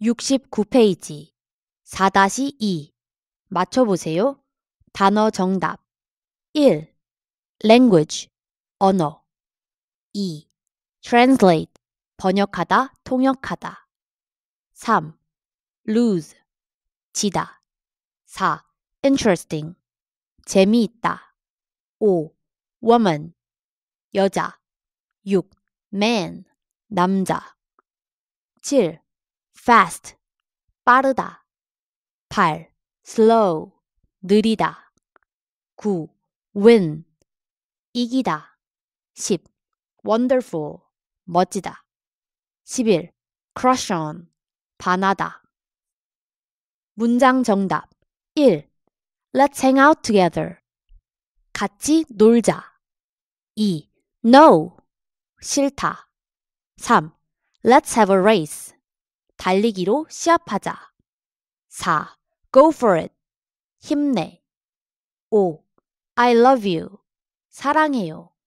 69페이지 4-2 맞춰보세요. 단어 정답 1. language 언어 2. translate 번역하다, 통역하다 3. lose 지다 4. interesting 재미있다 5. woman 여자 6. man 남자 7. fast 빠르다 8 slow 느리다 9 win 이기다 10 wonderful 멋지다 11 crush on 반하다 문장 정답 1 Let's hang out together 같이 놀자 2 No 싫다 3 Let's have a race 달리기로 시합하자. 4. Go for it. 힘내. 5. I love you. 사랑해요.